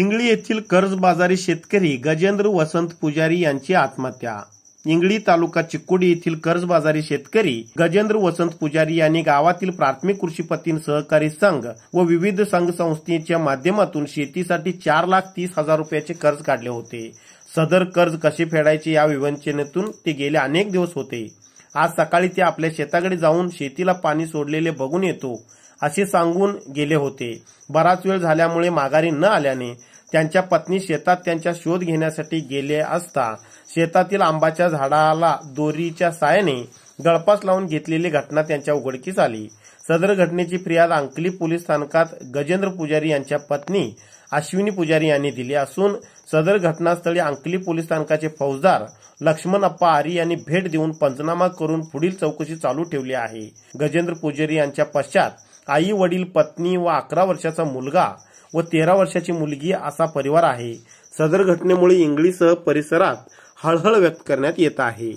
इंगळी येथील कर्जबाजारी शेतकरी गजेंद्र वसंत पुजारी यांची आत्महत्या इंगळी तालुका चिकोडी येथील कर्जबाजारी शेतकरी गजेंद्र वसंत पुजारी यांनी गावातील प्राथमिक कृषी कृषीपतीन सहकारी संघ व विविध संघ संस्थेच्या माध्यमातून शेतीसाठी चार लाख तीस हजार रुपयाचे कर्ज काढले होते सदर कर्ज कसे फेडायचे या विवंचनेतून ते गेले अनेक दिवस होते आज सकाळी ते आपल्या शेताकडे जाऊन शेतीला पाणी सोडलेले बघून येतो असे सांगून गेले होते बराच वेळ झाल्यामुळे माघारी न आल्याने त्यांच्या पत्नी शेतात त्यांचा शोध घेण्यासाठी गेले असता शेतातील आंबाच्या झाडाला दोरीच्या सायाने गळपास लावून घेतलेली घटना त्यांच्या उघडकीस आली सदर घटनेची फिर्याद अंकली पोलीस स्थानकात गजेंद्र पुजारी यांच्या पत्नी अश्विनी पुजारी यांनी दिली असून सदर घटनास्थळी अंकली पोलीस स्थानकाचे फौजदार लक्ष्मण अप्पा आरी यांनी भेट देऊन पंचनामा करून पुढील चौकशी चालू ठेवली आहे गजेंद्र पुजारी यांच्या पश्चात आई वडील पत्नी व अकरा वर्षाचा मुलगा व तेरा वर्षाची मुलगी असा परिवार आहे सदर घटनेमुळे इंगळीसह परिसरात हळहळ व्यक्त करण्यात येत आहे